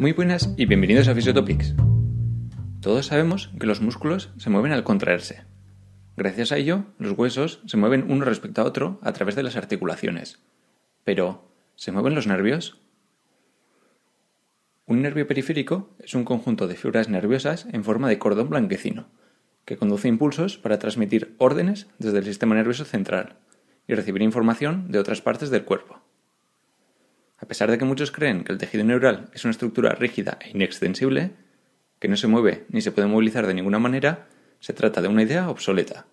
Muy buenas y bienvenidos a Physiotopics. Todos sabemos que los músculos se mueven al contraerse. Gracias a ello, los huesos se mueven uno respecto a otro a través de las articulaciones. Pero, ¿se mueven los nervios? Un nervio periférico es un conjunto de fibras nerviosas en forma de cordón blanquecino, que conduce impulsos para transmitir órdenes desde el sistema nervioso central y recibir información de otras partes del cuerpo. A pesar de que muchos creen que el tejido neural es una estructura rígida e inextensible, que no se mueve ni se puede movilizar de ninguna manera, se trata de una idea obsoleta.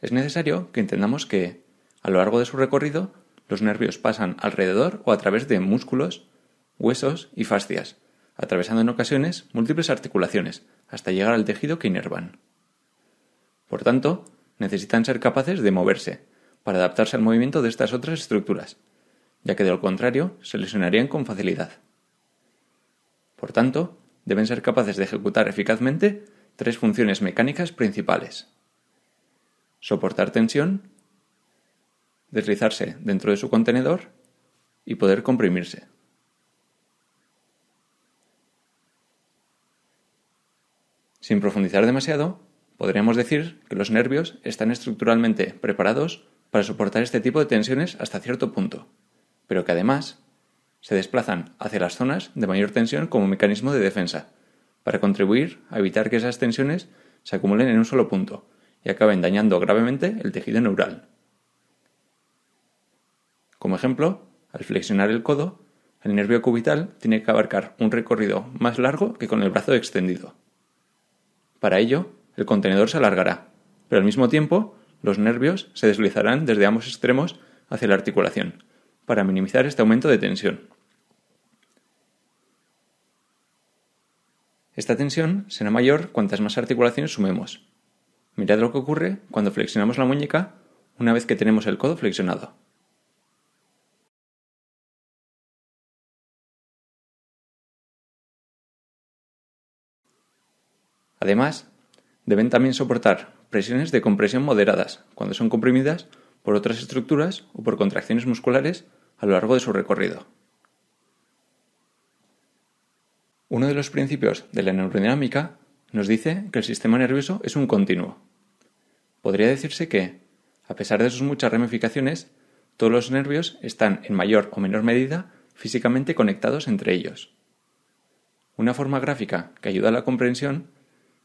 Es necesario que entendamos que, a lo largo de su recorrido, los nervios pasan alrededor o a través de músculos, huesos y fascias, atravesando en ocasiones múltiples articulaciones, hasta llegar al tejido que inervan. Por tanto, necesitan ser capaces de moverse, para adaptarse al movimiento de estas otras estructuras, ya que de lo contrario se lesionarían con facilidad. Por tanto, deben ser capaces de ejecutar eficazmente tres funciones mecánicas principales. Soportar tensión, deslizarse dentro de su contenedor y poder comprimirse. Sin profundizar demasiado, podríamos decir que los nervios están estructuralmente preparados para soportar este tipo de tensiones hasta cierto punto pero que además se desplazan hacia las zonas de mayor tensión como mecanismo de defensa, para contribuir a evitar que esas tensiones se acumulen en un solo punto y acaben dañando gravemente el tejido neural. Como ejemplo, al flexionar el codo, el nervio cubital tiene que abarcar un recorrido más largo que con el brazo extendido. Para ello, el contenedor se alargará, pero al mismo tiempo los nervios se deslizarán desde ambos extremos hacia la articulación, para minimizar este aumento de tensión. Esta tensión será mayor cuantas más articulaciones sumemos. Mirad lo que ocurre cuando flexionamos la muñeca una vez que tenemos el codo flexionado. Además, deben también soportar presiones de compresión moderadas cuando son comprimidas por otras estructuras o por contracciones musculares a lo largo de su recorrido. Uno de los principios de la neurodinámica nos dice que el sistema nervioso es un continuo. Podría decirse que, a pesar de sus muchas ramificaciones, todos los nervios están en mayor o menor medida físicamente conectados entre ellos. Una forma gráfica que ayuda a la comprensión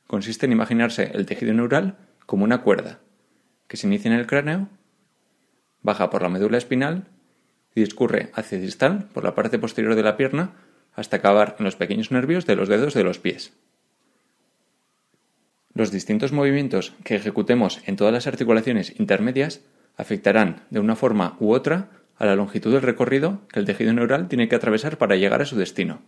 consiste en imaginarse el tejido neural como una cuerda, que se inicia en el cráneo baja por la médula espinal y discurre hacia distal por la parte posterior de la pierna hasta acabar en los pequeños nervios de los dedos de los pies. Los distintos movimientos que ejecutemos en todas las articulaciones intermedias afectarán de una forma u otra a la longitud del recorrido que el tejido neural tiene que atravesar para llegar a su destino.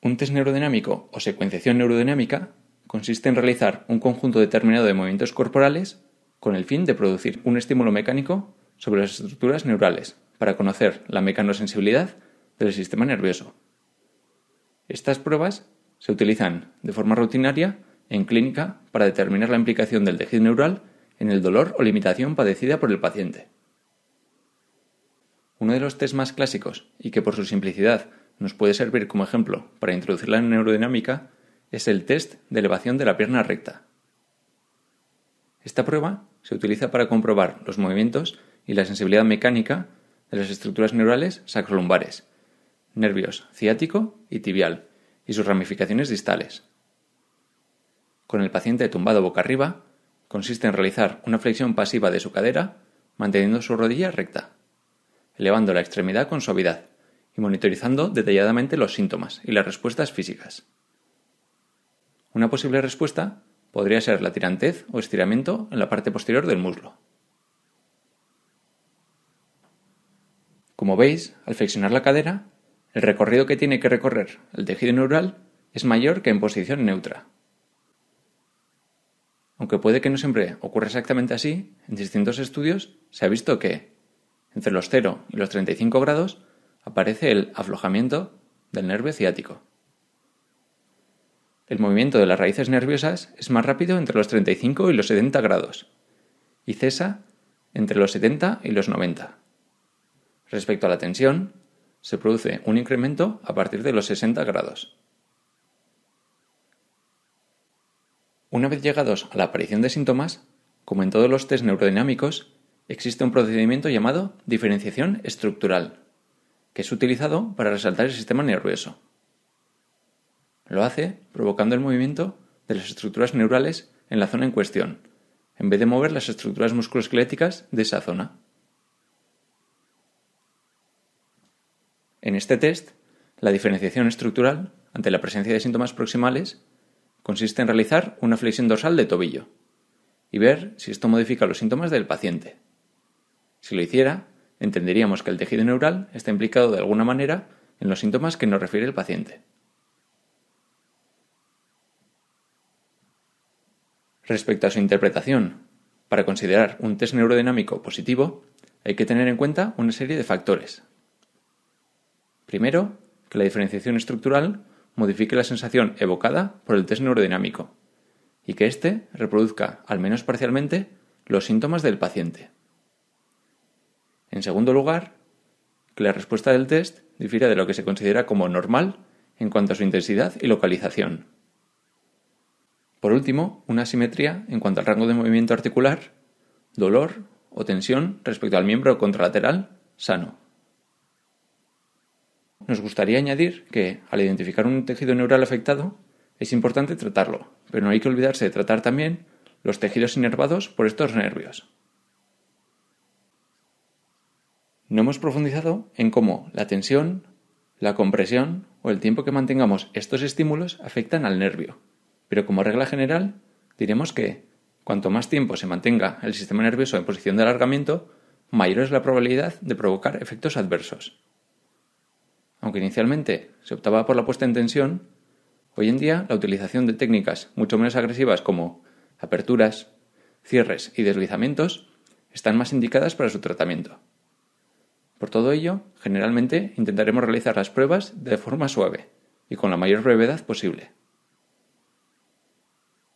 Un test neurodinámico o secuenciación neurodinámica consiste en realizar un conjunto determinado de movimientos corporales con el fin de producir un estímulo mecánico sobre las estructuras neurales para conocer la mecanosensibilidad del sistema nervioso. Estas pruebas se utilizan de forma rutinaria en clínica para determinar la implicación del tejido neural en el dolor o limitación padecida por el paciente. Uno de los test más clásicos y que por su simplicidad nos puede servir como ejemplo para introducir la neurodinámica es el test de elevación de la pierna recta, esta prueba se utiliza para comprobar los movimientos y la sensibilidad mecánica de las estructuras neurales sacrolumbares, nervios ciático y tibial, y sus ramificaciones distales. Con el paciente tumbado boca arriba, consiste en realizar una flexión pasiva de su cadera, manteniendo su rodilla recta, elevando la extremidad con suavidad y monitorizando detalladamente los síntomas y las respuestas físicas. Una posible respuesta podría ser la tirantez o estiramiento en la parte posterior del muslo. Como veis, al flexionar la cadera, el recorrido que tiene que recorrer el tejido neural es mayor que en posición neutra. Aunque puede que no siempre ocurra exactamente así, en distintos estudios se ha visto que entre los 0 y los 35 grados aparece el aflojamiento del nervio ciático el movimiento de las raíces nerviosas es más rápido entre los 35 y los 70 grados y cesa entre los 70 y los 90. Respecto a la tensión, se produce un incremento a partir de los 60 grados. Una vez llegados a la aparición de síntomas, como en todos los test neurodinámicos, existe un procedimiento llamado diferenciación estructural, que es utilizado para resaltar el sistema nervioso. Lo hace provocando el movimiento de las estructuras neurales en la zona en cuestión, en vez de mover las estructuras musculoesqueléticas de esa zona. En este test, la diferenciación estructural ante la presencia de síntomas proximales consiste en realizar una flexión dorsal de tobillo y ver si esto modifica los síntomas del paciente. Si lo hiciera, entenderíamos que el tejido neural está implicado de alguna manera en los síntomas que nos refiere el paciente. Respecto a su interpretación, para considerar un test neurodinámico positivo, hay que tener en cuenta una serie de factores. Primero, que la diferenciación estructural modifique la sensación evocada por el test neurodinámico y que éste reproduzca, al menos parcialmente, los síntomas del paciente. En segundo lugar, que la respuesta del test difiera de lo que se considera como normal en cuanto a su intensidad y localización. Por último, una asimetría en cuanto al rango de movimiento articular, dolor o tensión respecto al miembro contralateral sano. Nos gustaría añadir que, al identificar un tejido neural afectado, es importante tratarlo, pero no hay que olvidarse de tratar también los tejidos inervados por estos nervios. No hemos profundizado en cómo la tensión, la compresión o el tiempo que mantengamos estos estímulos afectan al nervio, pero como regla general, diremos que cuanto más tiempo se mantenga el sistema nervioso en posición de alargamiento, mayor es la probabilidad de provocar efectos adversos. Aunque inicialmente se optaba por la puesta en tensión, hoy en día la utilización de técnicas mucho menos agresivas como aperturas, cierres y deslizamientos están más indicadas para su tratamiento. Por todo ello, generalmente intentaremos realizar las pruebas de forma suave y con la mayor brevedad posible.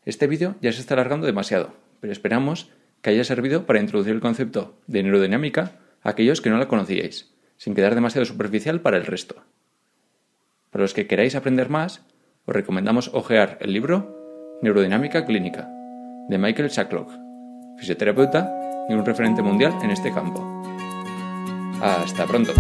Este vídeo ya se está alargando demasiado, pero esperamos que haya servido para introducir el concepto de neurodinámica a aquellos que no la conocíais, sin quedar demasiado superficial para el resto. Para los que queráis aprender más, os recomendamos hojear el libro Neurodinámica Clínica, de Michael Shacklock, fisioterapeuta y un referente mundial en este campo. Hasta pronto.